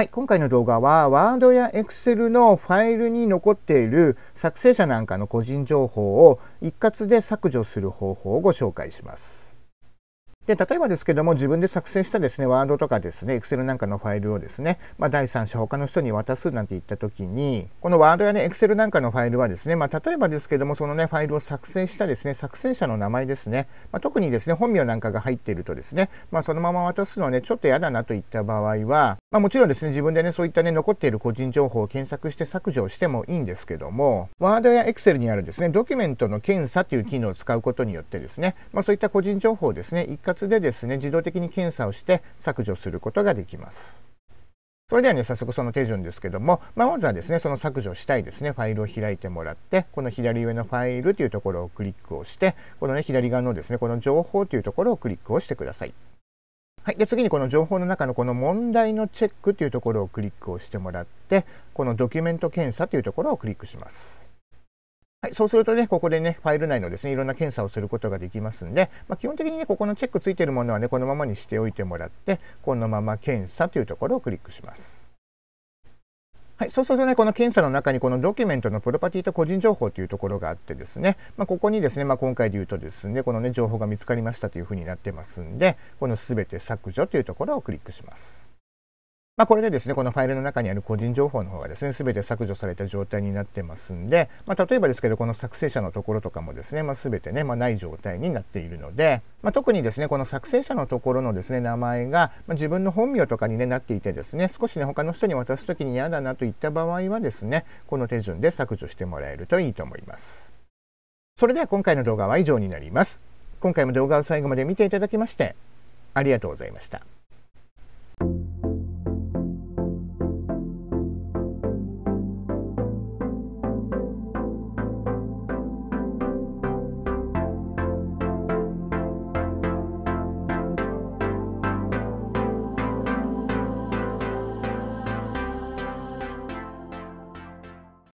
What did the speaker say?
はい、今回の動画はワードやエクセルのファイルに残っている作成者なんかの個人情報を一括で削除する方法をご紹介します。で、例えばですけども、自分で作成したですね、ワードとかですね、Excel なんかのファイルをですね、まあ、第三者、他の人に渡すなんて言った時に、このワードやね、Excel なんかのファイルはですね、まあ、例えばですけども、そのね、ファイルを作成したですね、作成者の名前ですね、まあ、特にですね、本名なんかが入っているとですね、まあ、そのまま渡すのはね、ちょっと嫌だなといった場合は、まあ、もちろんですね、自分でね、そういったね、残っている個人情報を検索して削除してもいいんですけども、ワードやエクセルにあるですね、ドキュメントの検査という機能を使うことによってですね、まあ、そういった個人情報をですね、一括でですね自動的に検査をして削除することができます。それではね、早速その手順ですけども、まあ、まずはですね、その削除したいですね、ファイルを開いてもらって、この左上のファイルというところをクリックをして、このね、左側のですね、この情報というところをクリックをしてください。はい。で、次にこの情報の中のこの問題のチェックというところをクリックをしてもらって、このドキュメント検査というところをクリックします。はい、そうするとね、ここでね、ファイル内のですね、いろんな検査をすることができますんで、まあ、基本的にね、ここのチェックついてるものはね、このままにしておいてもらって、このまま検査というところをクリックします。はい、そうするとね、この検査の中にこのドキュメントのプロパティと個人情報というところがあってですね、まあ、ここにですね、まあ、今回で言うとですね、このね、情報が見つかりましたというふうになってますんで、この全て削除というところをクリックします。まあ、これでですね、このファイルの中にある個人情報の方がですね、全て削除された状態になってますんで、まあ、例えばですけど、この作成者のところとかもですね、まあ、全てね、まない状態になっているので、ま特にですね、この作成者のところのですね、名前が、ま自分の本名とかに、ね、なっていてですね、少しね、他の人に渡す時に嫌だなといった場合はですね、この手順で削除してもらえるといいと思います。それでは今回の動画は以上になります。今回も動画を最後まで見ていただきまして、ありがとうございました。